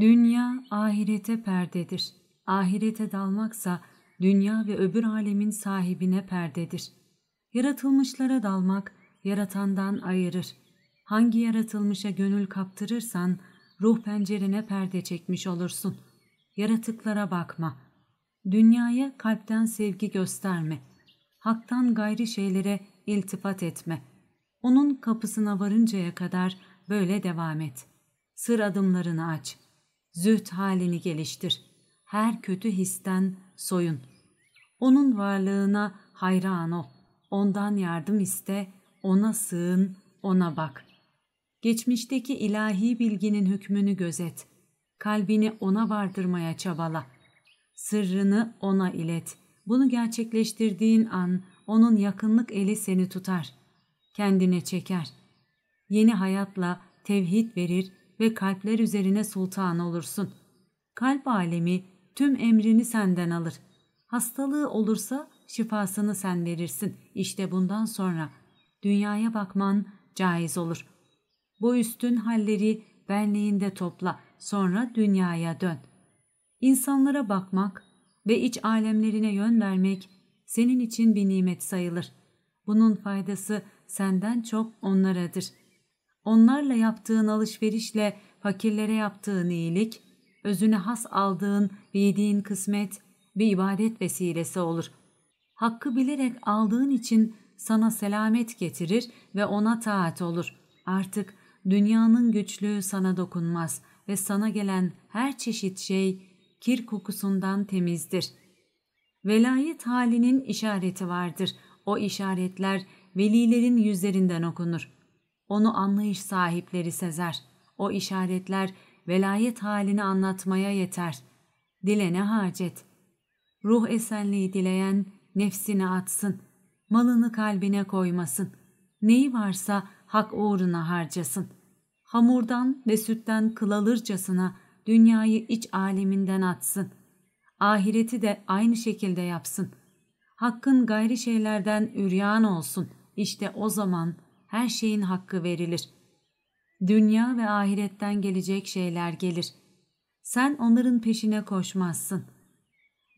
Dünya ahirete perdedir. Ahirete dalmaksa dünya ve öbür alemin sahibine perdedir. Yaratılmışlara dalmak yaratandan ayırır. Hangi yaratılmışa gönül kaptırırsan ruh pencerene perde çekmiş olursun. Yaratıklara bakma. Dünyaya kalpten sevgi gösterme. Haktan gayri şeylere iltifat etme. Onun kapısına varıncaya kadar böyle devam et. Sır adımlarını aç.'' züht halini geliştir. Her kötü histen soyun. Onun varlığına hayran ol. Ondan yardım iste, ona sığın, ona bak. Geçmişteki ilahi bilginin hükmünü gözet. Kalbini ona vardırmaya çabala. Sırrını ona ilet. Bunu gerçekleştirdiğin an onun yakınlık eli seni tutar. Kendine çeker. Yeni hayatla tevhid verir, ve kalpler üzerine sultan olursun. Kalp alemi tüm emrini senden alır. Hastalığı olursa şifasını sen verirsin. İşte bundan sonra dünyaya bakman caiz olur. Bu üstün halleri benliğinde topla, sonra dünyaya dön. İnsanlara bakmak ve iç alemlerine yön vermek senin için bir nimet sayılır. Bunun faydası senden çok onlaradır.'' onlarla yaptığın alışverişle fakirlere yaptığın iyilik, özüne has aldığın ve yediğin kısmet bir ibadet vesilesi olur. Hakkı bilerek aldığın için sana selamet getirir ve ona taat olur. Artık dünyanın güçlüğü sana dokunmaz ve sana gelen her çeşit şey kir kokusundan temizdir. Velayet halinin işareti vardır. O işaretler velilerin yüzlerinden okunur.'' Onu anlayış sahipleri sezer. O işaretler velayet halini anlatmaya yeter. Dilene hacet. Ruh esenliği dileyen nefsini atsın. Malını kalbine koymasın. Neyi varsa hak uğruna harcasın. Hamurdan ve sütten kılalırcasına dünyayı iç aleminden atsın. Ahireti de aynı şekilde yapsın. Hakkın gayri şeylerden üryan olsun. İşte o zaman her şeyin hakkı verilir. Dünya ve ahiretten gelecek şeyler gelir. Sen onların peşine koşmazsın.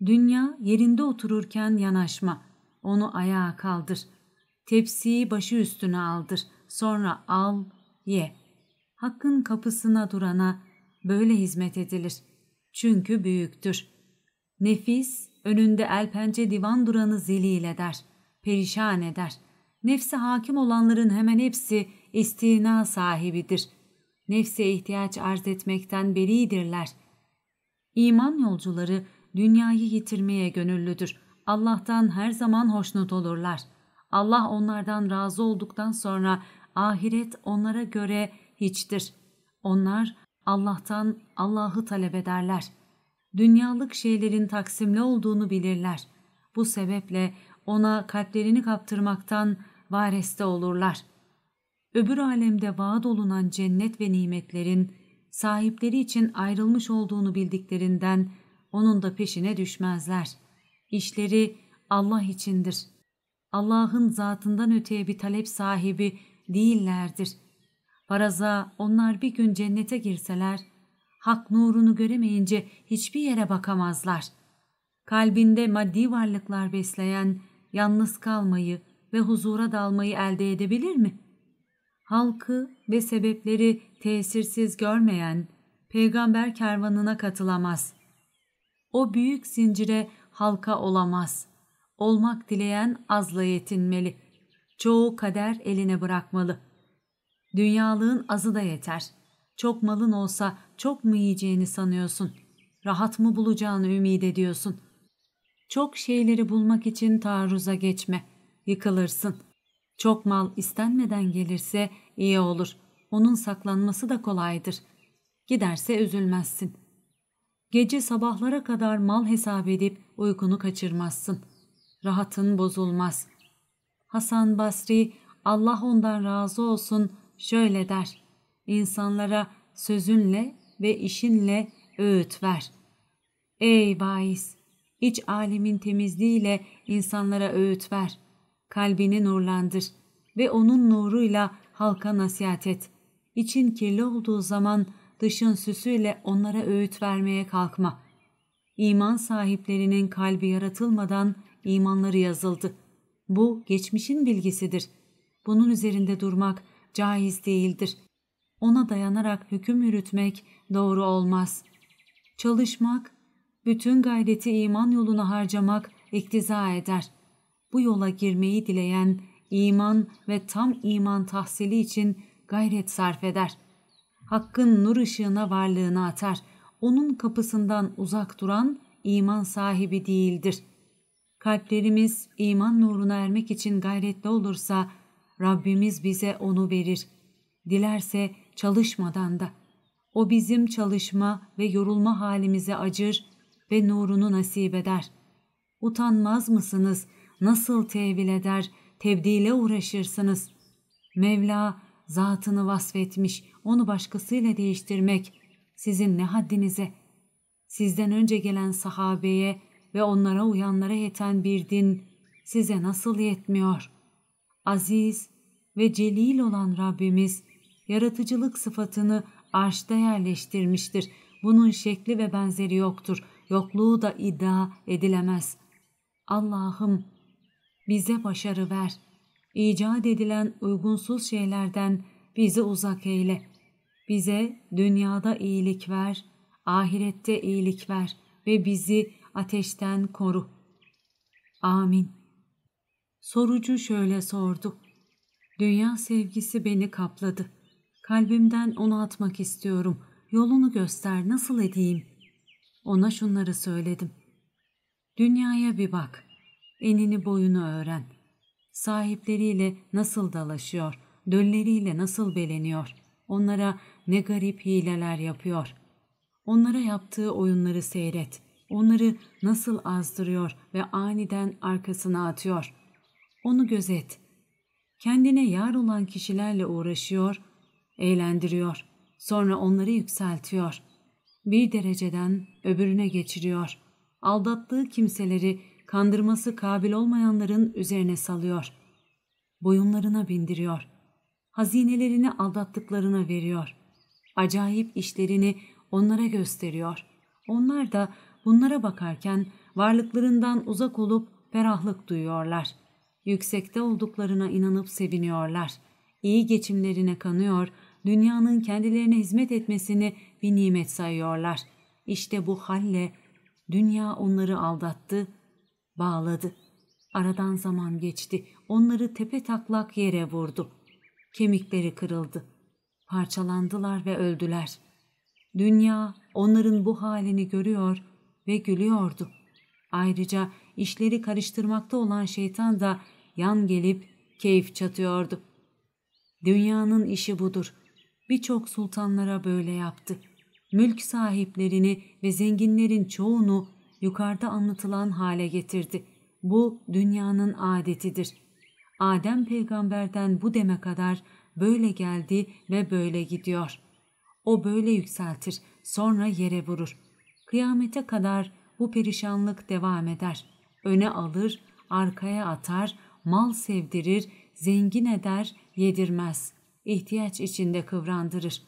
Dünya yerinde otururken yanaşma. Onu ayağa kaldır. Tepsiyi başı üstüne aldır. Sonra al, ye. Hakkın kapısına durana böyle hizmet edilir. Çünkü büyüktür. Nefis önünde el elpençe divan duranı zelil eder, perişan eder.'' Nefse hakim olanların hemen hepsi istina sahibidir. Nefse ihtiyaç arz etmekten beridirler. İman yolcuları dünyayı yitirmeye gönüllüdür. Allah'tan her zaman hoşnut olurlar. Allah onlardan razı olduktan sonra ahiret onlara göre hiçtir. Onlar Allah'tan Allah'ı talep ederler. Dünyalık şeylerin taksimli olduğunu bilirler. Bu sebeple ona kalplerini kaptırmaktan vareste olurlar. Öbür alemde vaat olunan cennet ve nimetlerin sahipleri için ayrılmış olduğunu bildiklerinden onun da peşine düşmezler. İşleri Allah içindir. Allah'ın zatından öteye bir talep sahibi değillerdir. Faraza onlar bir gün cennete girseler, hak nurunu göremeyince hiçbir yere bakamazlar. Kalbinde maddi varlıklar besleyen, yalnız kalmayı, ve huzura dalmayı elde edebilir mi? Halkı ve sebepleri tesirsiz görmeyen peygamber kervanına katılamaz. O büyük zincire halka olamaz. Olmak dileyen azla yetinmeli. Çoğu kader eline bırakmalı. Dünyalığın azı da yeter. Çok malın olsa çok mu yiyeceğini sanıyorsun? Rahat mı bulacağını ümit ediyorsun? Çok şeyleri bulmak için taarruza geçme.'' yıkılırsın. Çok mal istenmeden gelirse iyi olur. Onun saklanması da kolaydır. Giderse üzülmezsin. Gece sabahlara kadar mal hesap edip uykunu kaçırmazsın. Rahatın bozulmaz. Hasan Basri Allah ondan razı olsun şöyle der. İnsanlara sözünle ve işinle öğüt ver. Ey bahis! iç alimin temizliğiyle insanlara öğüt ver.'' Kalbini nurlandır ve onun nuruyla halka nasihat et. İçin kirli olduğu zaman dışın süsüyle onlara öğüt vermeye kalkma. İman sahiplerinin kalbi yaratılmadan imanları yazıldı. Bu geçmişin bilgisidir. Bunun üzerinde durmak caiz değildir. Ona dayanarak hüküm yürütmek doğru olmaz. Çalışmak, bütün gayreti iman yoluna harcamak iktiza eder.'' bu yola girmeyi dileyen iman ve tam iman tahsili için gayret sarf eder. Hakkın nur ışığına varlığını atar. Onun kapısından uzak duran iman sahibi değildir. Kalplerimiz iman nuruna ermek için gayretli olursa Rabbimiz bize onu verir. Dilerse çalışmadan da. O bizim çalışma ve yorulma halimize acır ve nurunu nasip eder. Utanmaz mısınız?'' nasıl tevil eder, tebdile uğraşırsınız. Mevla zatını vasfetmiş, onu başkasıyla değiştirmek sizin ne haddinize? Sizden önce gelen sahabeye ve onlara uyanlara yeten bir din size nasıl yetmiyor? Aziz ve celil olan Rabbimiz yaratıcılık sıfatını arşta yerleştirmiştir. Bunun şekli ve benzeri yoktur. Yokluğu da iddia edilemez. Allah'ım bize başarı ver. İcat edilen uygunsuz şeylerden bizi uzak eyle. Bize dünyada iyilik ver, ahirette iyilik ver ve bizi ateşten koru. Amin. Sorucu şöyle sordu. Dünya sevgisi beni kapladı. Kalbimden onu atmak istiyorum. Yolunu göster, nasıl edeyim? Ona şunları söyledim. Dünyaya bir bak enini boyunu öğren. Sahipleriyle nasıl dalaşıyor, dölleriyle nasıl beleniyor, onlara ne garip hileler yapıyor. Onlara yaptığı oyunları seyret, onları nasıl azdırıyor ve aniden arkasına atıyor. Onu gözet. Kendine yar olan kişilerle uğraşıyor, eğlendiriyor, sonra onları yükseltiyor. Bir dereceden öbürüne geçiriyor. Aldattığı kimseleri kandırması kabil olmayanların üzerine salıyor. Boyunlarına bindiriyor. Hazinelerini aldattıklarına veriyor. Acayip işlerini onlara gösteriyor. Onlar da bunlara bakarken varlıklarından uzak olup ferahlık duyuyorlar. Yüksekte olduklarına inanıp seviniyorlar. İyi geçimlerine kanıyor, dünyanın kendilerine hizmet etmesini bir nimet sayıyorlar. İşte bu halle dünya onları aldattı, bağladı. Aradan zaman geçti. Onları tepe taklak yere vurdu. Kemikleri kırıldı. Parçalandılar ve öldüler. Dünya onların bu halini görüyor ve gülüyordu. Ayrıca işleri karıştırmakta olan şeytan da yan gelip keyif çatıyordu. Dünyanın işi budur. Birçok sultanlara böyle yaptı. Mülk sahiplerini ve zenginlerin çoğunu yukarıda anlatılan hale getirdi. Bu dünyanın adetidir. Adem peygamberden bu deme kadar böyle geldi ve böyle gidiyor. O böyle yükseltir, sonra yere vurur. Kıyamete kadar bu perişanlık devam eder. Öne alır, arkaya atar, mal sevdirir, zengin eder, yedirmez. İhtiyaç içinde kıvrandırır.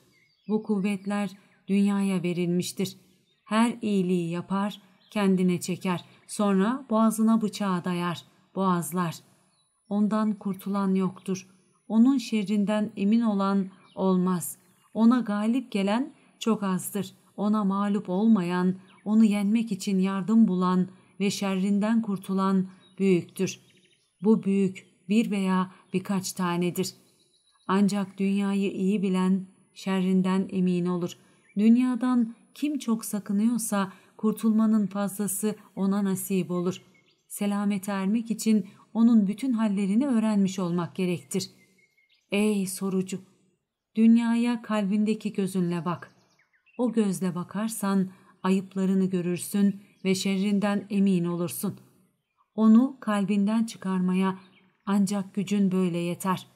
Bu kuvvetler dünyaya verilmiştir. Her iyiliği yapar, kendine çeker. Sonra boğazına bıçağı dayar. Boğazlar. Ondan kurtulan yoktur. Onun şerrinden emin olan olmaz. Ona galip gelen çok azdır. Ona mağlup olmayan, onu yenmek için yardım bulan ve şerrinden kurtulan büyüktür. Bu büyük bir veya birkaç tanedir. Ancak dünyayı iyi bilen şerrinden emin olur. Dünyadan kim çok sakınıyorsa kurtulmanın fazlası ona nasip olur. Selamet ermek için onun bütün hallerini öğrenmiş olmak gerektir. Ey sorucu! Dünyaya kalbindeki gözünle bak. O gözle bakarsan ayıplarını görürsün ve şerrinden emin olursun. Onu kalbinden çıkarmaya ancak gücün böyle yeter.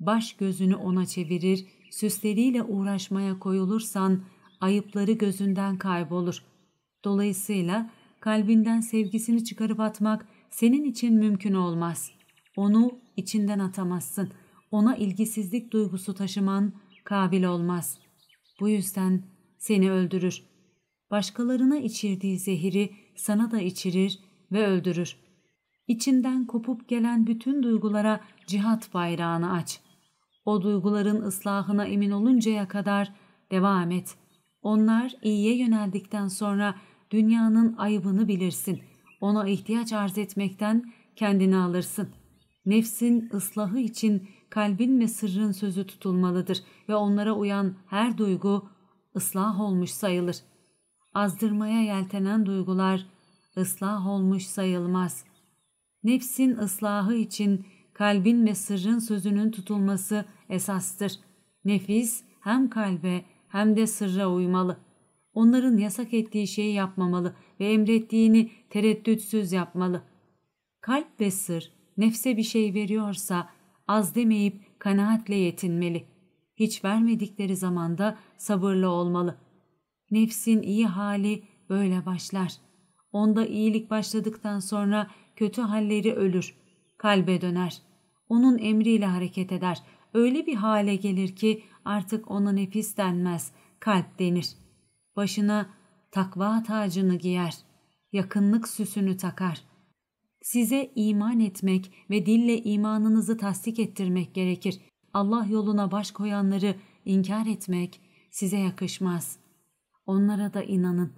Baş gözünü ona çevirir, süsleriyle uğraşmaya koyulursan ayıpları gözünden kaybolur.'' Dolayısıyla kalbinden sevgisini çıkarıp atmak senin için mümkün olmaz. Onu içinden atamazsın. Ona ilgisizlik duygusu taşıman kabil olmaz. Bu yüzden seni öldürür. Başkalarına içirdiği zehiri sana da içirir ve öldürür. İçinden kopup gelen bütün duygulara cihat bayrağını aç. O duyguların ıslahına emin oluncaya kadar devam et. Onlar iyiye yöneldikten sonra dünyanın ayıbını bilirsin. Ona ihtiyaç arz etmekten kendini alırsın. Nefsin ıslahı için kalbin ve sırrın sözü tutulmalıdır ve onlara uyan her duygu ıslah olmuş sayılır. Azdırmaya yeltenen duygular ıslah olmuş sayılmaz. Nefsin ıslahı için kalbin ve sırrın sözünün tutulması esastır. Nefis hem kalbe hem de sırra uymalı onların yasak ettiği şeyi yapmamalı ve emrettiğini tereddütsüz yapmalı. Kalp ve sır nefse bir şey veriyorsa az demeyip kanaatle yetinmeli. Hiç vermedikleri zamanda sabırlı olmalı. Nefsin iyi hali böyle başlar. Onda iyilik başladıktan sonra kötü halleri ölür. Kalbe döner. Onun emriyle hareket eder. Öyle bir hale gelir ki artık ona nefis denmez, kalp denir.'' Başına takva tacını giyer, yakınlık süsünü takar. Size iman etmek ve dille imanınızı tasdik ettirmek gerekir. Allah yoluna baş koyanları inkar etmek size yakışmaz. Onlara da inanın.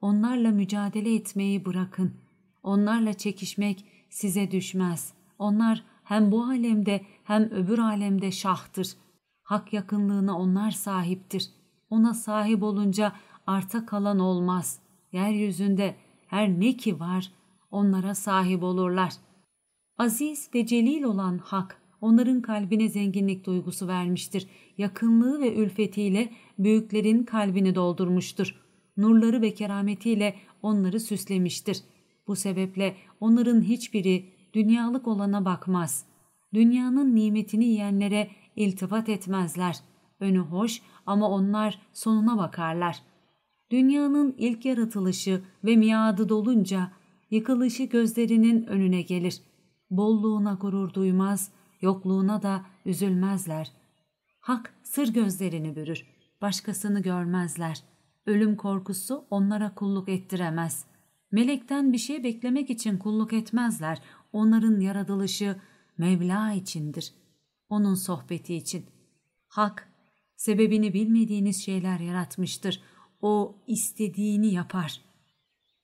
Onlarla mücadele etmeyi bırakın. Onlarla çekişmek size düşmez. Onlar hem bu alemde hem öbür alemde şahtır. Hak yakınlığına onlar sahiptir. Ona sahip olunca arta kalan olmaz. Yeryüzünde her ne ki var onlara sahip olurlar. Aziz ve celil olan hak onların kalbine zenginlik duygusu vermiştir. Yakınlığı ve ülfetiyle büyüklerin kalbini doldurmuştur. Nurları ve kerametiyle onları süslemiştir. Bu sebeple onların hiçbiri dünyalık olana bakmaz. Dünyanın nimetini yiyenlere iltifat etmezler. Önü hoş ama onlar sonuna bakarlar.'' dünyanın ilk yaratılışı ve miadı dolunca yıkılışı gözlerinin önüne gelir. Bolluğuna gurur duymaz, yokluğuna da üzülmezler. Hak sır gözlerini bürür, başkasını görmezler. Ölüm korkusu onlara kulluk ettiremez. Melekten bir şey beklemek için kulluk etmezler. Onların yaratılışı Mevla içindir. Onun sohbeti için. Hak, sebebini bilmediğiniz şeyler yaratmıştır.'' o istediğini yapar.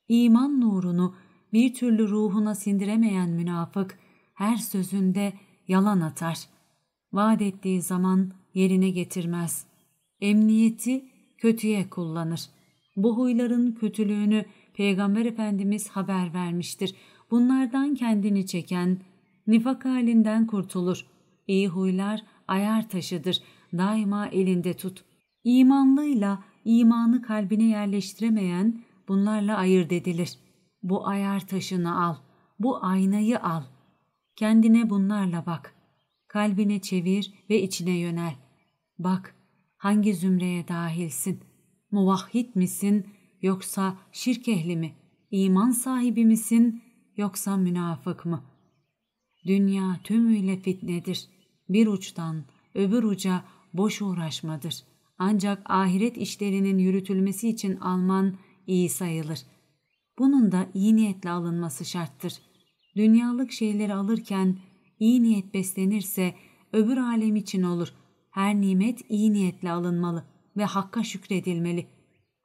İman nurunu bir türlü ruhuna sindiremeyen münafık her sözünde yalan atar. Vaat ettiği zaman yerine getirmez. Emniyeti kötüye kullanır. Bu huyların kötülüğünü Peygamber Efendimiz haber vermiştir. Bunlardan kendini çeken nifak halinden kurtulur. İyi huylar ayar taşıdır. Daima elinde tut. İmanlıyla imanı kalbine yerleştiremeyen bunlarla ayırt edilir. Bu ayar taşını al, bu aynayı al. Kendine bunlarla bak. Kalbine çevir ve içine yönel. Bak, hangi zümreye dahilsin? Muvahhid misin yoksa şirk ehli mi? İman sahibi misin yoksa münafık mı? Dünya tümüyle fitnedir. Bir uçtan öbür uca boş uğraşmadır.'' Ancak ahiret işlerinin yürütülmesi için Alman iyi sayılır. Bunun da iyi niyetle alınması şarttır. Dünyalık şeyleri alırken iyi niyet beslenirse öbür alem için olur. Her nimet iyi niyetle alınmalı ve hakka şükredilmeli.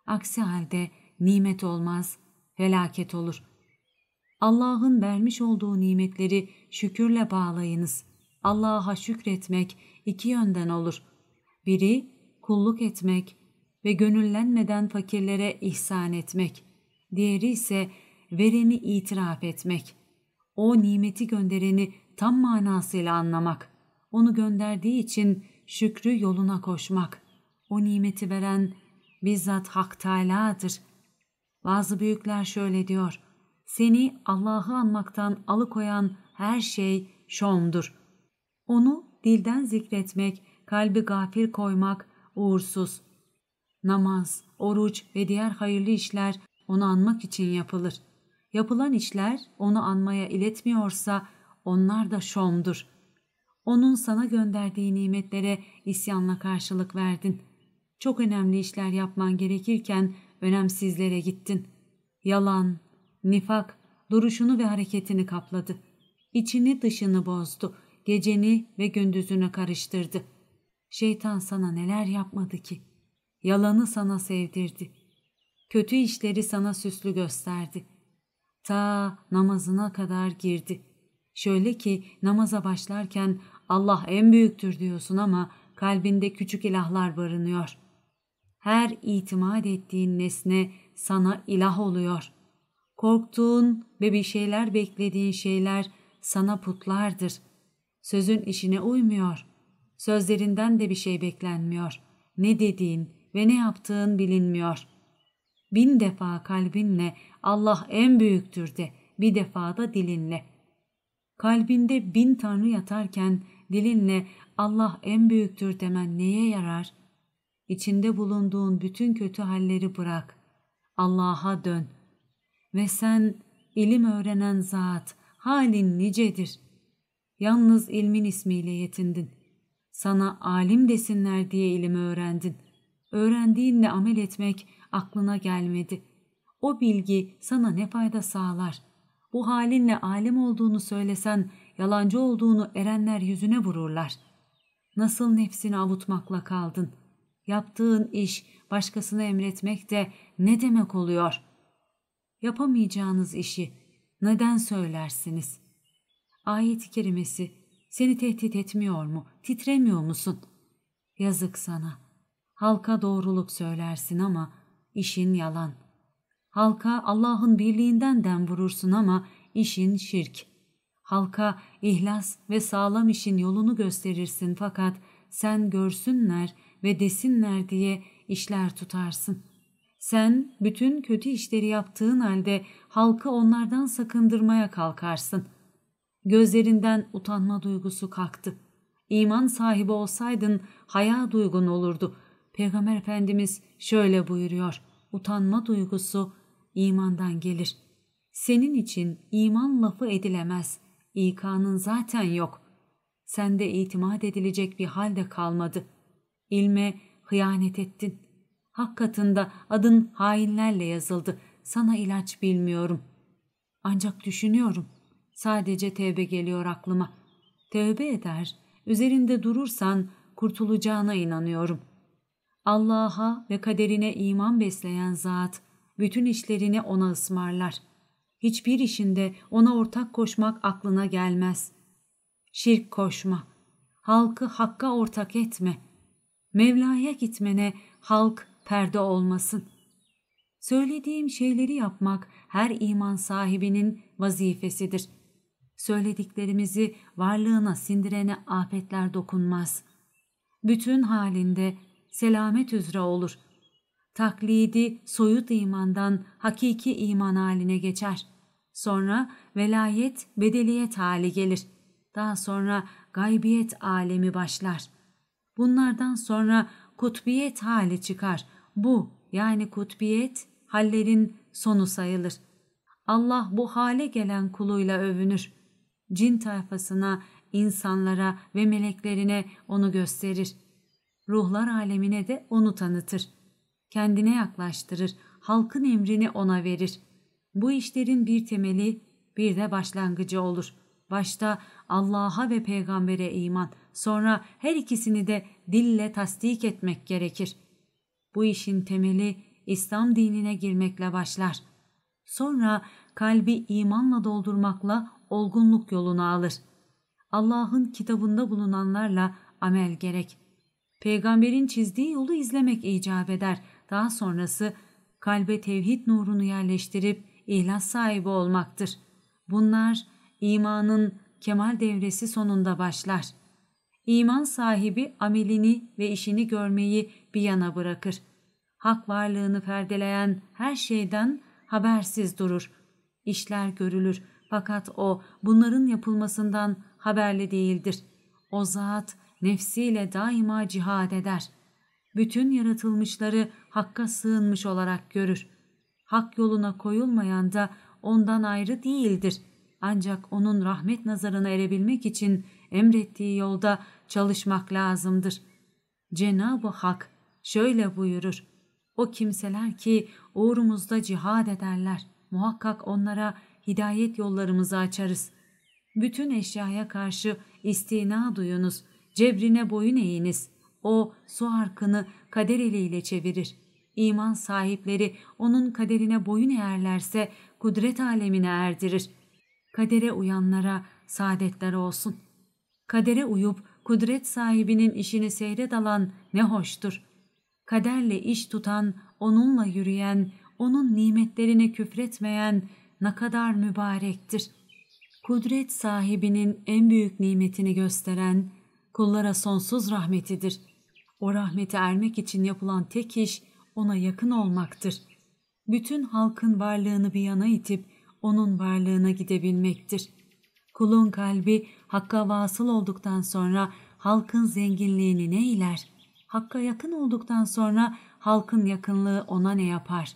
Aksi halde nimet olmaz, felaket olur. Allah'ın vermiş olduğu nimetleri şükürle bağlayınız. Allah'a şükretmek iki yönden olur. Biri kulluk etmek ve gönüllenmeden fakirlere ihsan etmek. Diğeri ise vereni itiraf etmek. O nimeti göndereni tam manasıyla anlamak. Onu gönderdiği için şükrü yoluna koşmak. O nimeti veren bizzat Hak Teâlâ'dır. Bazı büyükler şöyle diyor. Seni Allah'ı anmaktan alıkoyan her şey şomdur. Onu dilden zikretmek, kalbi gafil koymak, uğursuz. Namaz, oruç ve diğer hayırlı işler onu anmak için yapılır. Yapılan işler onu anmaya iletmiyorsa onlar da şomdur. Onun sana gönderdiği nimetlere isyanla karşılık verdin. Çok önemli işler yapman gerekirken önemsizlere gittin. Yalan, nifak duruşunu ve hareketini kapladı. İçini dışını bozdu, geceni ve gündüzünü karıştırdı.'' Şeytan sana neler yapmadı ki? Yalanı sana sevdirdi. Kötü işleri sana süslü gösterdi. Ta namazına kadar girdi. Şöyle ki namaza başlarken Allah en büyüktür diyorsun ama kalbinde küçük ilahlar barınıyor. Her itimat ettiğin nesne sana ilah oluyor. Korktuğun ve bir şeyler beklediğin şeyler sana putlardır. Sözün işine uymuyor.'' Sözlerinden de bir şey beklenmiyor. Ne dediğin ve ne yaptığın bilinmiyor. Bin defa kalbinle Allah en büyüktür de, bir defa da dilinle. Kalbinde bin tanrı yatarken dilinle Allah en büyüktür demen neye yarar? İçinde bulunduğun bütün kötü halleri bırak. Allah'a dön. Ve sen ilim öğrenen zat, halin nicedir. Yalnız ilmin ismiyle yetindin.'' Sana alim desinler diye ilimi öğrendin. Öğrendiğinle amel etmek aklına gelmedi. O bilgi sana ne fayda sağlar? Bu halinle alim olduğunu söylesen yalancı olduğunu erenler yüzüne vururlar. Nasıl nefsini avutmakla kaldın? Yaptığın iş başkasına emretmek de ne demek oluyor? Yapamayacağınız işi neden söylersiniz? Ayet-i kerimesi seni tehdit etmiyor mu? Titremiyor musun? Yazık sana. Halka doğruluk söylersin ama işin yalan. Halka Allah'ın birliğinden dem vurursun ama işin şirk. Halka ihlas ve sağlam işin yolunu gösterirsin fakat sen görsünler ve desinler diye işler tutarsın. Sen bütün kötü işleri yaptığın halde halkı onlardan sakındırmaya kalkarsın.'' Gözlerinden utanma duygusu kalktı. İman sahibi olsaydın haya duygun olurdu. Peygamber Efendimiz şöyle buyuruyor. Utanma duygusu imandan gelir. Senin için iman lafı edilemez. İkanın zaten yok. Sende itimat edilecek bir halde kalmadı. İlme hıyanet ettin. Hak katında adın hainlerle yazıldı. Sana ilaç bilmiyorum. Ancak düşünüyorum. Sadece tevbe geliyor aklıma. Tevbe eder, üzerinde durursan kurtulacağına inanıyorum. Allah'a ve kaderine iman besleyen zat, bütün işlerini ona ısmarlar. Hiçbir işinde ona ortak koşmak aklına gelmez. Şirk koşma, halkı hakka ortak etme. Mevla'ya gitmene halk perde olmasın. Söylediğim şeyleri yapmak her iman sahibinin vazifesidir.'' Söylediklerimizi varlığına sindirene afetler dokunmaz. Bütün halinde selamet üzere olur. Taklidi soyut imandan hakiki iman haline geçer. Sonra velayet bedeliyet hali gelir. Daha sonra gaybiyet alemi başlar. Bunlardan sonra kutbiyet hali çıkar. Bu yani kutbiyet hallerin sonu sayılır. Allah bu hale gelen kuluyla övünür.'' Cin tayfasına, insanlara ve meleklerine onu gösterir. Ruhlar alemine de onu tanıtır. Kendine yaklaştırır, halkın emrini ona verir. Bu işlerin bir temeli, bir de başlangıcı olur. Başta Allah'a ve peygambere iman, sonra her ikisini de dille tasdik etmek gerekir. Bu işin temeli İslam dinine girmekle başlar.'' Sonra kalbi imanla doldurmakla olgunluk yolunu alır. Allah'ın kitabında bulunanlarla amel gerek. Peygamberin çizdiği yolu izlemek icap eder. Daha sonrası kalbe tevhid nurunu yerleştirip ihlas sahibi olmaktır. Bunlar imanın kemal devresi sonunda başlar. İman sahibi amelini ve işini görmeyi bir yana bırakır. Hak varlığını perdeleyen her şeyden habersiz durur. İşler görülür fakat o bunların yapılmasından haberli değildir. O zat nefsiyle daima cihad eder. Bütün yaratılmışları hakka sığınmış olarak görür. Hak yoluna koyulmayan da ondan ayrı değildir. Ancak onun rahmet nazarına erebilmek için emrettiği yolda çalışmak lazımdır. Cenab-ı Hak şöyle buyurur. O kimseler ki uğrumuzda cihad ederler. Muhakkak onlara hidayet yollarımızı açarız. Bütün eşyaya karşı istina duyunuz, cebrine boyun eğiniz. O su arkını kader eliyle çevirir. İman sahipleri onun kaderine boyun eğerlerse kudret alemine erdirir. Kadere uyanlara saadetler olsun. Kadere uyup kudret sahibinin işini seyre dalan ne hoştur.'' kaderle iş tutan, onunla yürüyen, onun nimetlerine küfretmeyen ne kadar mübarektir. Kudret sahibinin en büyük nimetini gösteren kullara sonsuz rahmetidir. O rahmete ermek için yapılan tek iş ona yakın olmaktır. Bütün halkın varlığını bir yana itip onun varlığına gidebilmektir. Kulun kalbi hakka vasıl olduktan sonra halkın zenginliğini ne iler?'' Hakk'a yakın olduktan sonra halkın yakınlığı ona ne yapar?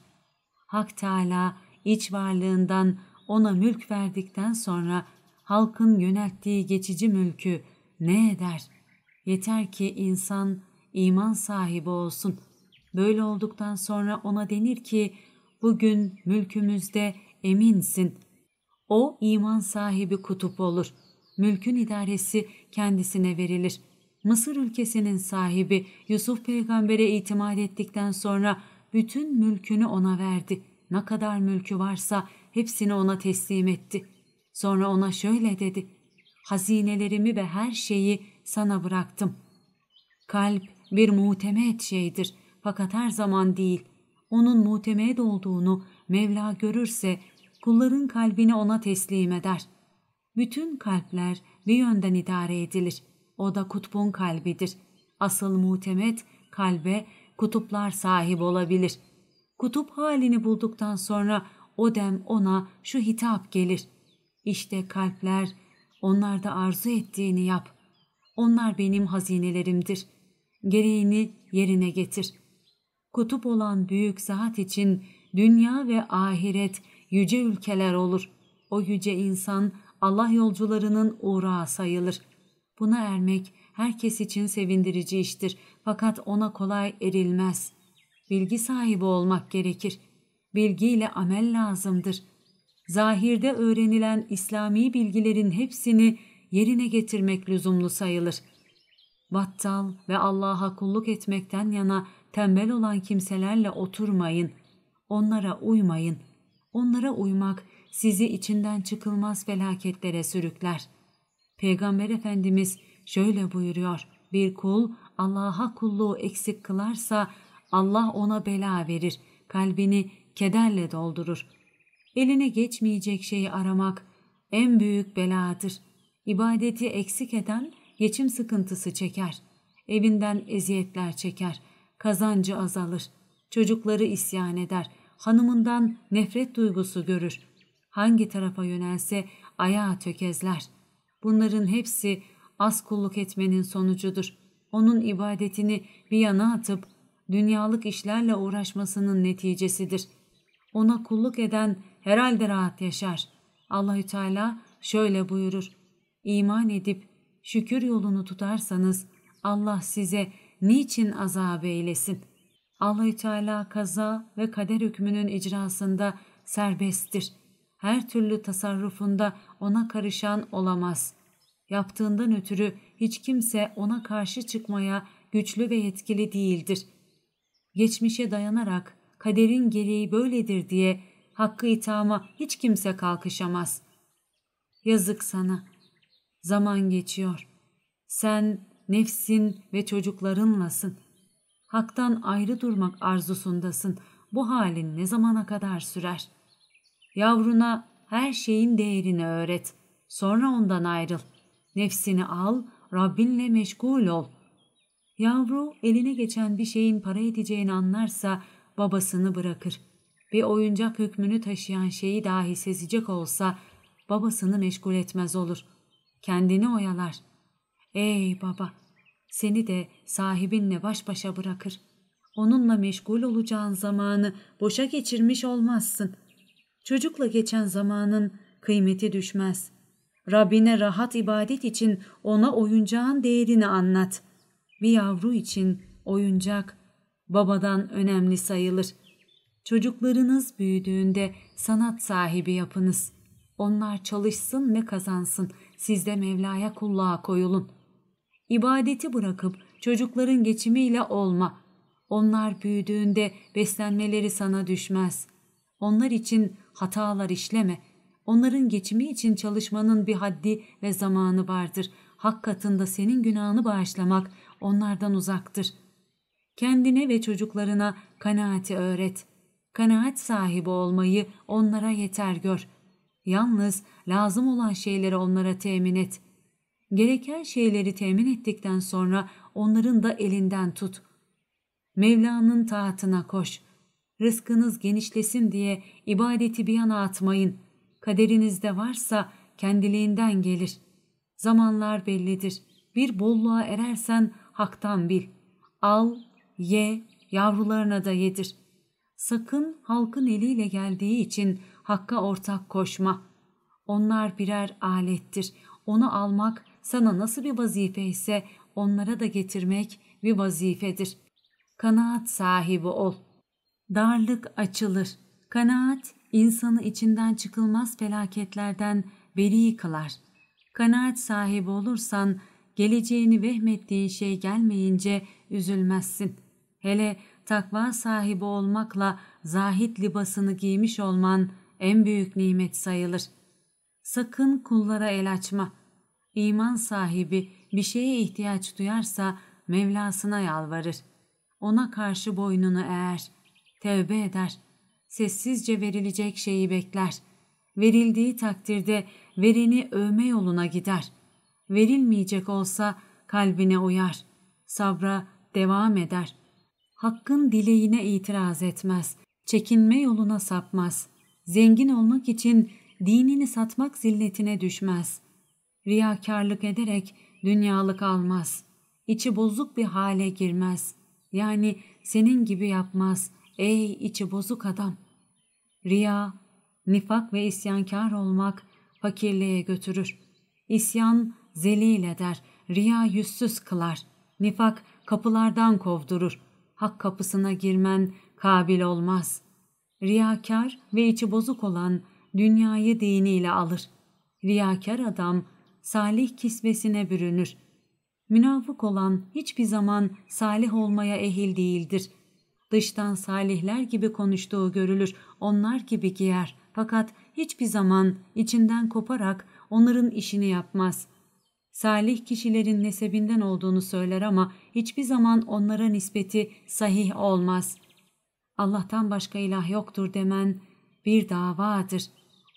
Hak Teala iç varlığından ona mülk verdikten sonra halkın yönelttiği geçici mülkü ne eder? Yeter ki insan iman sahibi olsun. Böyle olduktan sonra ona denir ki bugün mülkümüzde eminsin. O iman sahibi kutup olur. Mülkün idaresi kendisine verilir. Mısır ülkesinin sahibi Yusuf peygambere itimat ettikten sonra bütün mülkünü ona verdi. Ne kadar mülkü varsa hepsini ona teslim etti. Sonra ona şöyle dedi. Hazinelerimi ve her şeyi sana bıraktım. Kalp bir muhtemet şeydir fakat her zaman değil. Onun muhtemet olduğunu Mevla görürse kulların kalbini ona teslim eder. Bütün kalpler bir yönden idare edilir.'' O da kutbun kalbidir. Asıl muhtemet kalbe kutuplar sahip olabilir. Kutup halini bulduktan sonra o dem ona şu hitap gelir. İşte kalpler onlarda arzu ettiğini yap. Onlar benim hazinelerimdir. Gereğini yerine getir. Kutup olan büyük zat için dünya ve ahiret yüce ülkeler olur. O yüce insan Allah yolcularının uğrağı sayılır. Buna ermek herkes için sevindirici iştir fakat ona kolay erilmez. Bilgi sahibi olmak gerekir. Bilgiyle amel lazımdır. Zahirde öğrenilen İslami bilgilerin hepsini yerine getirmek lüzumlu sayılır. Battal ve Allah'a kulluk etmekten yana tembel olan kimselerle oturmayın. Onlara uymayın. Onlara uymak sizi içinden çıkılmaz felaketlere sürükler.'' Peygamber Efendimiz şöyle buyuruyor. Bir kul Allah'a kulluğu eksik kılarsa Allah ona bela verir, kalbini kederle doldurur. Eline geçmeyecek şeyi aramak en büyük beladır. İbadeti eksik eden geçim sıkıntısı çeker. Evinden eziyetler çeker. Kazancı azalır. Çocukları isyan eder. Hanımından nefret duygusu görür. Hangi tarafa yönelse ayağa tökezler.'' Bunların hepsi az kulluk etmenin sonucudur. Onun ibadetini bir yana atıp dünyalık işlerle uğraşmasının neticesidir. Ona kulluk eden herhalde rahat yaşar. Allahü Teala şöyle buyurur. İman edip şükür yolunu tutarsanız Allah size niçin azap eylesin? Allahü Teala kaza ve kader hükmünün icrasında serbesttir.'' her türlü tasarrufunda ona karışan olamaz. Yaptığından ötürü hiç kimse ona karşı çıkmaya güçlü ve yetkili değildir. Geçmişe dayanarak kaderin gereği böyledir diye hakkı itama hiç kimse kalkışamaz. Yazık sana. Zaman geçiyor. Sen nefsin ve çocuklarınlasın. Hak'tan ayrı durmak arzusundasın. Bu halin ne zamana kadar sürer?'' Yavruna her şeyin değerini öğret. Sonra ondan ayrıl. Nefsini al, Rabbinle meşgul ol. Yavru eline geçen bir şeyin para edeceğini anlarsa babasını bırakır. Bir oyuncak hükmünü taşıyan şeyi dahi sezecek olsa babasını meşgul etmez olur. Kendini oyalar. Ey baba, seni de sahibinle baş başa bırakır. Onunla meşgul olacağın zamanı boşa geçirmiş olmazsın çocukla geçen zamanın kıymeti düşmez. Rabbine rahat ibadet için ona oyuncağın değerini anlat. Bir yavru için oyuncak babadan önemli sayılır. Çocuklarınız büyüdüğünde sanat sahibi yapınız. Onlar çalışsın ve kazansın. Siz de Mevla'ya kulluğa koyulun. İbadeti bırakıp çocukların geçimiyle olma. Onlar büyüdüğünde beslenmeleri sana düşmez.'' Onlar için hatalar işleme. Onların geçimi için çalışmanın bir haddi ve zamanı vardır. Hak katında senin günahını bağışlamak onlardan uzaktır. Kendine ve çocuklarına kanaati öğret. Kanaat sahibi olmayı onlara yeter gör. Yalnız lazım olan şeyleri onlara temin et. Gereken şeyleri temin ettikten sonra onların da elinden tut. Mevla'nın tahtına koş.'' Rızkınız genişlesin diye ibadeti bir yana atmayın. Kaderinizde varsa kendiliğinden gelir. Zamanlar bellidir. Bir bolluğa erersen haktan bil. Al, ye, yavrularına da yedir. Sakın halkın eliyle geldiği için hakka ortak koşma. Onlar birer alettir. Onu almak sana nasıl bir vazife ise onlara da getirmek bir vazifedir. Kanaat sahibi ol.'' darlık açılır. Kanaat insanı içinden çıkılmaz felaketlerden beri kılar. Kanaat sahibi olursan geleceğini vehmettiğin şey gelmeyince üzülmezsin. Hele takva sahibi olmakla zahit libasını giymiş olman en büyük nimet sayılır. Sakın kullara el açma. İman sahibi bir şeye ihtiyaç duyarsa Mevlasına yalvarır. Ona karşı boynunu eğer.'' tevbe eder. Sessizce verilecek şeyi bekler. Verildiği takdirde vereni övme yoluna gider. Verilmeyecek olsa kalbine uyar. Sabra devam eder. Hakkın dileğine itiraz etmez. Çekinme yoluna sapmaz. Zengin olmak için dinini satmak zilletine düşmez. Riyakarlık ederek dünyalık almaz. İçi bozuk bir hale girmez. Yani senin gibi yapmaz. Ey içi bozuk adam! Riya, nifak ve isyankar olmak fakirliğe götürür. İsyan zelil eder, riya yüzsüz kılar. Nifak kapılardan kovdurur. Hak kapısına girmen kabil olmaz. Riyakar ve içi bozuk olan dünyayı diniyle alır. Riyakar adam salih kisvesine bürünür. Münafık olan hiçbir zaman salih olmaya ehil değildir. Dıştan salihler gibi konuştuğu görülür, onlar gibi giyer. Fakat hiçbir zaman içinden koparak onların işini yapmaz. Salih kişilerin nesebinden olduğunu söyler ama hiçbir zaman onlara nispeti sahih olmaz. Allah'tan başka ilah yoktur demen bir davadır.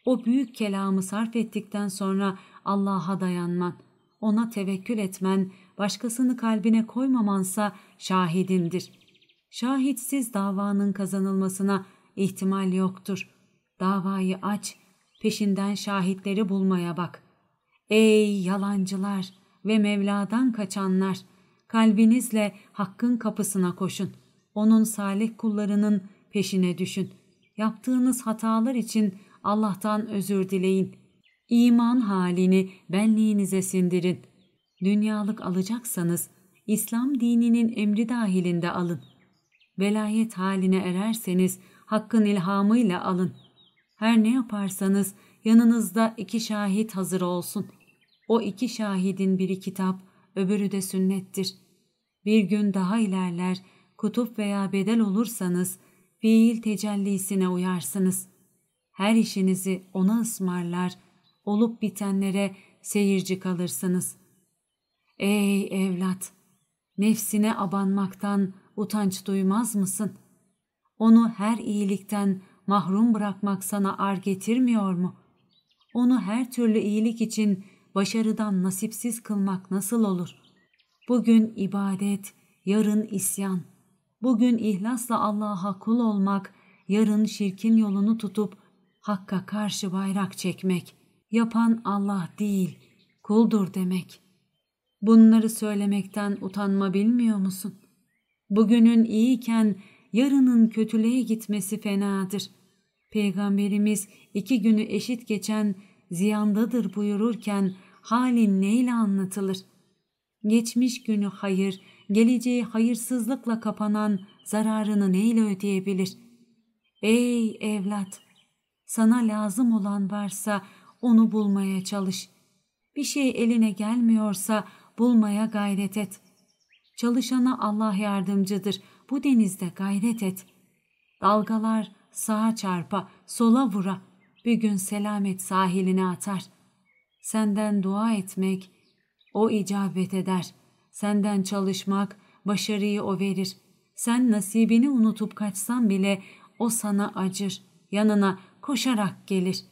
O büyük kelamı sarf ettikten sonra Allah'a dayanman, ona tevekkül etmen, başkasını kalbine koymamansa şahidindir.'' Şahitsiz davanın kazanılmasına ihtimal yoktur. Davayı aç, peşinden şahitleri bulmaya bak. Ey yalancılar ve Mevla'dan kaçanlar! Kalbinizle Hakk'ın kapısına koşun. Onun salih kullarının peşine düşün. Yaptığınız hatalar için Allah'tan özür dileyin. İman halini benliğinize sindirin. Dünyalık alacaksanız İslam dininin emri dahilinde alın velayet haline ererseniz hakkın ilhamıyla alın. Her ne yaparsanız yanınızda iki şahit hazır olsun. O iki şahidin biri kitap, öbürü de sünnettir. Bir gün daha ilerler, kutup veya bedel olursanız fiil tecellisine uyarsınız. Her işinizi ona ısmarlar, olup bitenlere seyirci kalırsınız. Ey evlat! Nefsine abanmaktan, utanç duymaz mısın? Onu her iyilikten mahrum bırakmak sana ar getirmiyor mu? Onu her türlü iyilik için başarıdan nasipsiz kılmak nasıl olur? Bugün ibadet, yarın isyan. Bugün ihlasla Allah'a kul olmak, yarın şirkin yolunu tutup hakka karşı bayrak çekmek. Yapan Allah değil, kuldur demek. Bunları söylemekten utanma bilmiyor musun? Bugünün iyiken yarının kötülüğe gitmesi fenadır. Peygamberimiz iki günü eşit geçen ziyandadır buyururken halin neyle anlatılır? Geçmiş günü hayır, geleceği hayırsızlıkla kapanan zararını neyle ödeyebilir? Ey evlat! Sana lazım olan varsa onu bulmaya çalış. Bir şey eline gelmiyorsa bulmaya gayret et. Çalışana Allah yardımcıdır. Bu denizde gayret et. Dalgalar sağa çarpa, sola vura. Bir gün selamet sahiline atar. Senden dua etmek, o icabet eder. Senden çalışmak, başarıyı o verir. Sen nasibini unutup kaçsan bile o sana acır. Yanına koşarak gelir.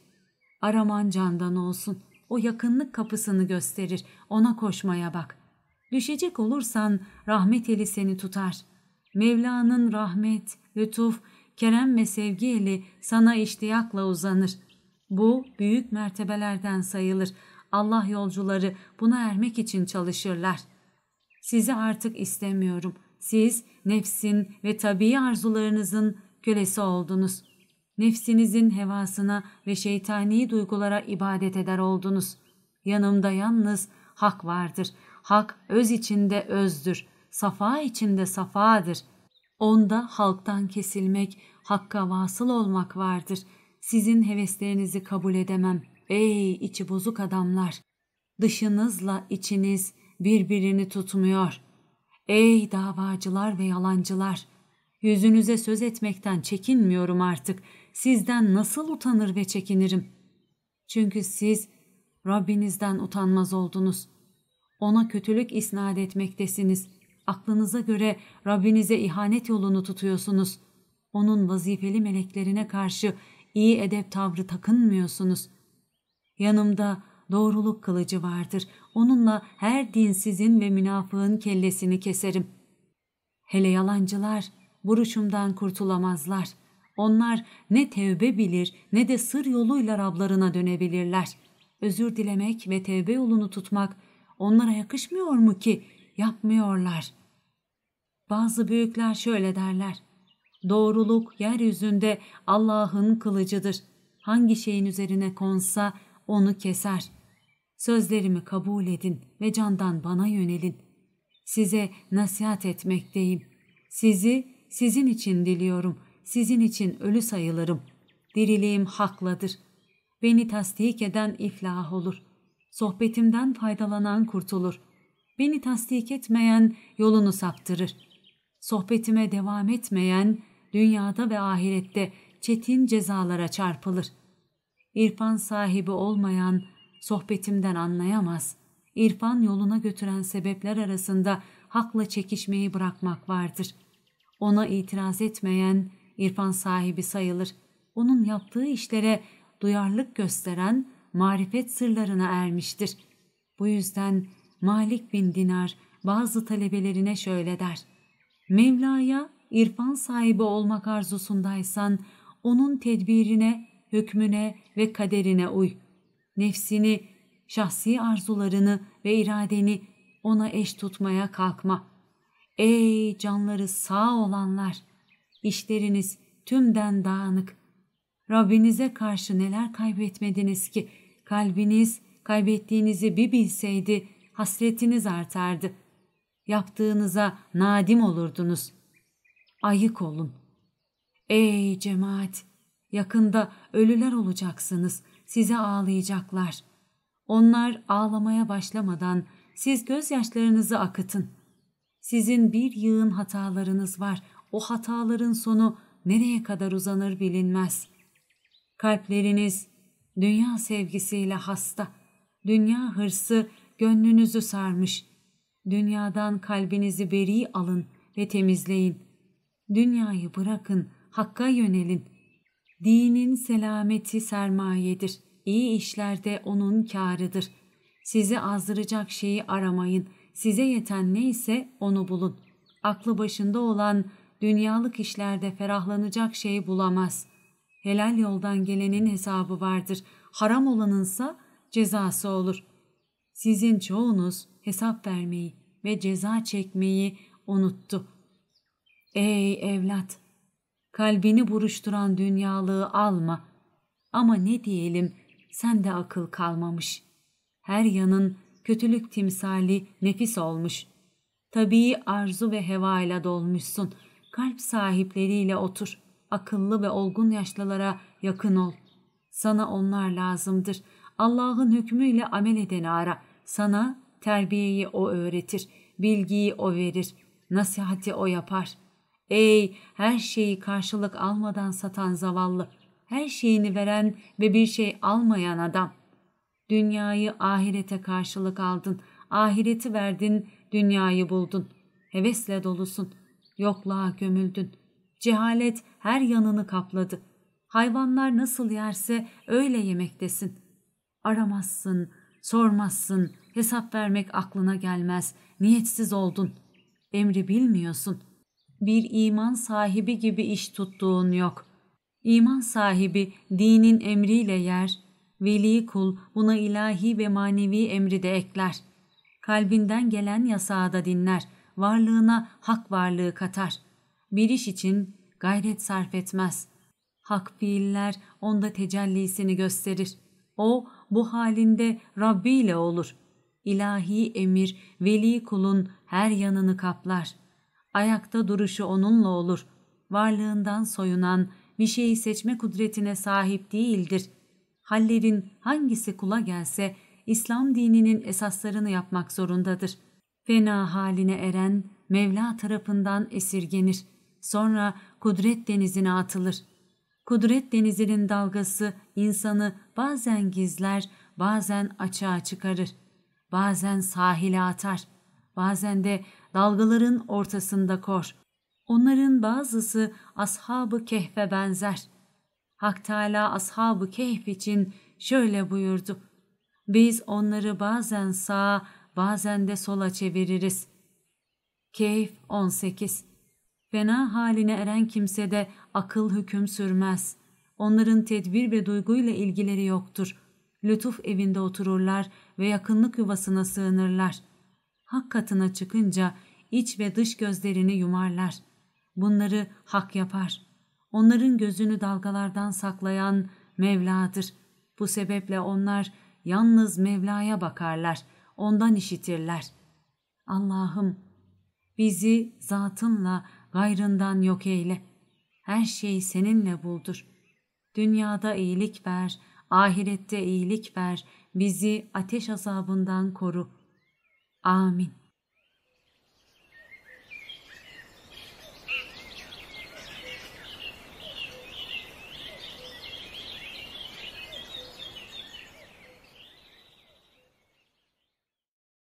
Araman candan olsun. O yakınlık kapısını gösterir. Ona koşmaya bak.'' Düşecek olursan rahmet eli seni tutar. Mevla'nın rahmet, lütuf, kerem ve sevgi eli sana iştiyakla uzanır. Bu büyük mertebelerden sayılır. Allah yolcuları buna ermek için çalışırlar. Sizi artık istemiyorum. Siz nefsin ve tabii arzularınızın kölesi oldunuz. Nefsinizin hevasına ve şeytani duygulara ibadet eder oldunuz. Yanımda yalnız hak vardır. Hak öz içinde özdür, safa içinde safadır. Onda halktan kesilmek, hakka vasıl olmak vardır. Sizin heveslerinizi kabul edemem. Ey içi bozuk adamlar! Dışınızla içiniz birbirini tutmuyor. Ey davacılar ve yalancılar! Yüzünüze söz etmekten çekinmiyorum artık. Sizden nasıl utanır ve çekinirim? Çünkü siz Rabbinizden utanmaz oldunuz.'' ona kötülük isnat etmektesiniz. Aklınıza göre Rabbinize ihanet yolunu tutuyorsunuz. Onun vazifeli meleklerine karşı iyi edep tavrı takınmıyorsunuz. Yanımda doğruluk kılıcı vardır. Onunla her dinsizin ve münafığın kellesini keserim. Hele yalancılar buruşumdan kurtulamazlar. Onlar ne tevbe bilir ne de sır yoluyla Rablarına dönebilirler. Özür dilemek ve tevbe yolunu tutmak onlara yakışmıyor mu ki yapmıyorlar. Bazı büyükler şöyle derler. Doğruluk yeryüzünde Allah'ın kılıcıdır. Hangi şeyin üzerine konsa onu keser. Sözlerimi kabul edin ve candan bana yönelin. Size nasihat etmekteyim. Sizi sizin için diliyorum. Sizin için ölü sayılırım. Diriliğim hakladır. Beni tasdik eden iflah olur.'' Sohbetimden faydalanan kurtulur. Beni tasdik etmeyen yolunu saptırır. Sohbetime devam etmeyen dünyada ve ahirette çetin cezalara çarpılır. İrfan sahibi olmayan sohbetimden anlayamaz. İrfan yoluna götüren sebepler arasında hakla çekişmeyi bırakmak vardır. Ona itiraz etmeyen irfan sahibi sayılır. Onun yaptığı işlere duyarlılık gösteren marifet sırlarına ermiştir. Bu yüzden Malik bin Dinar bazı talebelerine şöyle der. Mevla'ya irfan sahibi olmak arzusundaysan onun tedbirine, hükmüne ve kaderine uy. Nefsini, şahsi arzularını ve iradeni ona eş tutmaya kalkma. Ey canları sağ olanlar! İşleriniz tümden dağınık, Rabbinize karşı neler kaybetmediniz ki? Kalbiniz kaybettiğinizi bir bilseydi hasretiniz artardı. Yaptığınıza nadim olurdunuz. Ayık olun. Ey cemaat! Yakında ölüler olacaksınız. Size ağlayacaklar. Onlar ağlamaya başlamadan siz gözyaşlarınızı akıtın. Sizin bir yığın hatalarınız var. O hataların sonu nereye kadar uzanır bilinmez. Kalpleriniz dünya sevgisiyle hasta, dünya hırsı gönlünüzü sarmış. Dünyadan kalbinizi beri alın ve temizleyin. Dünyayı bırakın, hakka yönelin. Dinin selameti sermayedir. İyi işlerde onun kârıdır. Sizi azdıracak şeyi aramayın. Size yeten neyse onu bulun. Aklı başında olan dünyalık işlerde ferahlanacak şeyi bulamaz. Helal yoldan gelenin hesabı vardır. Haram olanınsa cezası olur. Sizin çoğunuz hesap vermeyi ve ceza çekmeyi unuttu. Ey evlat! Kalbini buruşturan dünyalığı alma. Ama ne diyelim sen de akıl kalmamış. Her yanın kötülük timsali nefis olmuş. Tabii arzu ve ile dolmuşsun. Kalp sahipleriyle otur.'' akıllı ve olgun yaşlılara yakın ol. Sana onlar lazımdır. Allah'ın hükmüyle amel edeni ara. Sana terbiyeyi o öğretir, bilgiyi o verir, nasihati o yapar. Ey her şeyi karşılık almadan satan zavallı, her şeyini veren ve bir şey almayan adam. Dünyayı ahirete karşılık aldın, ahireti verdin, dünyayı buldun. Hevesle dolusun, yokluğa gömüldün.'' Cehalet her yanını kapladı. Hayvanlar nasıl yerse öyle yemektesin. Aramazsın, sormazsın, hesap vermek aklına gelmez, niyetsiz oldun. Emri bilmiyorsun. Bir iman sahibi gibi iş tuttuğun yok. İman sahibi dinin emriyle yer, veli kul buna ilahi ve manevi emri de ekler. Kalbinden gelen yasağı da dinler, varlığına hak varlığı katar.'' bir iş için gayret sarf etmez. Hak fiiller onda tecellisini gösterir. O bu halinde Rabbi ile olur. İlahi emir veli kulun her yanını kaplar. Ayakta duruşu onunla olur. Varlığından soyunan bir şeyi seçme kudretine sahip değildir. Hallerin hangisi kula gelse İslam dininin esaslarını yapmak zorundadır. Fena haline eren Mevla tarafından esirgenir sonra kudret denizine atılır. Kudret denizinin dalgası insanı bazen gizler, bazen açığa çıkarır. Bazen sahile atar, bazen de dalgaların ortasında kor. Onların bazısı ashabı kehfe benzer. Hak Teala ashabı kehf için şöyle buyurdu. Biz onları bazen sağa, bazen de sola çeviririz. Keyif 18 Fena haline eren kimse de akıl hüküm sürmez. Onların tedbir ve duyguyla ilgileri yoktur. Lütuf evinde otururlar ve yakınlık yuvasına sığınırlar. Hak katına çıkınca iç ve dış gözlerini yumarlar. Bunları hak yapar. Onların gözünü dalgalardan saklayan Mevla'dır. Bu sebeple onlar yalnız Mevla'ya bakarlar, ondan işitirler. Allah'ım bizi zatınla gayrından yok eyle. Her şeyi seninle buldur. Dünyada iyilik ver, ahirette iyilik ver, bizi ateş azabından koru. Amin.